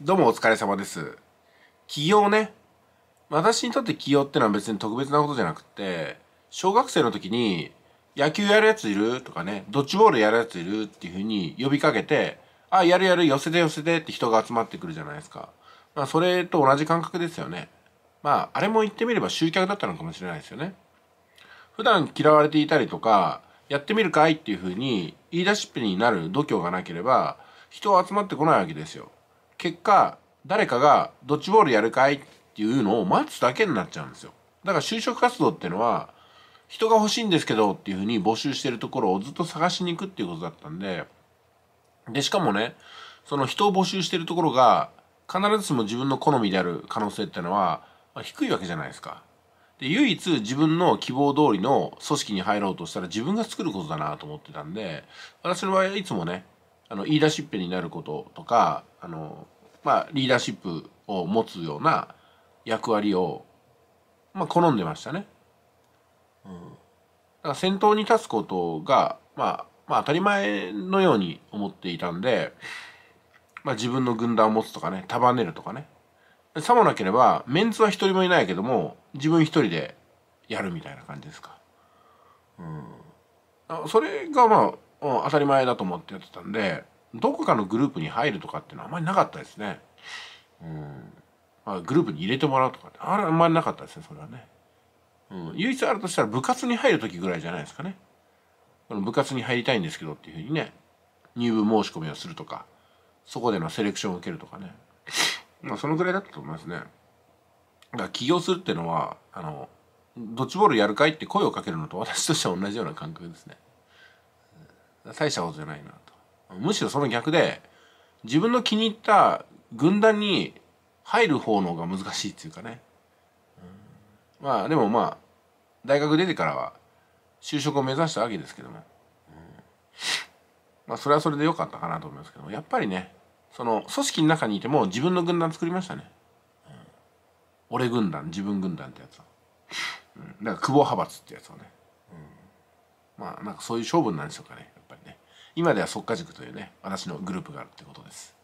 どうもお疲れ様です。起業ね。私にとって起業ってのは別に特別なことじゃなくて、小学生の時に、野球やるやついるとかね、ドッジボールやるやついるっていうふうに呼びかけて、あ、やるやる、寄せて寄せてって人が集まってくるじゃないですか。まあ、それと同じ感覚ですよね。まあ、あれも言ってみれば集客だったのかもしれないですよね。普段嫌われていたりとか、やってみるかいっていうふうに言い出しっぺになる度胸がなければ、人は集まってこないわけですよ。結果誰かが「ドッジボールやるかい?」っていうのを待つだけになっちゃうんですよだから就職活動っていうのは人が欲しいんですけどっていうふうに募集してるところをずっと探しに行くっていうことだったんででしかもねその人を募集してるところが必ずしも自分の好みである可能性っていうのは低いわけじゃないですかで唯一自分の希望通りの組織に入ろうとしたら自分が作ることだなと思ってたんで私の場合はいつもねあのーダーシップになることとかあの、まあ、リーダーシップを持つような役割を、まあ、好んでましたね。うん、だから先頭に立つことが、まあ、まあ当たり前のように思っていたんで、まあ、自分の軍団を持つとかね束ねるとかねさもなければメンツは一人もいないけども自分一人でやるみたいな感じですか。うん、それがまあ当たり前だと思ってやってたんでどこかのグループに入るとかっていうのはあんまりなかったですね。うん、まあ、グループに入れてもらうとかあれあんまりなかったですねそれはね。うん、唯一あるとしたら部活に入る時ぐらいじゃないですかね。この部活に入りたいんですけどっていうふうにね入部申し込みをするとかそこでのセレクションを受けるとかね。まあそのぐらいだったと思いますね。だから起業するっていうのはあのドッジボールやるかいって声をかけるのと私としては同じような感覚ですね。大したことじゃないなとむしろその逆で自分の気に入った軍団に入る方の方が難しいっていうかね、まあでもまあ大学出てからは就職を目指したわけですけども、まあそれはそれで良かったかなと思いますけどもやっぱりねその組織の中にいても自分の軍団作りましたね、俺軍団自分軍団ってやつを、うん、だから久保派閥ってやつをね、まあなんかそういう勝負になんでしょうかね今ではそっか塾というね私のグループがあるってことです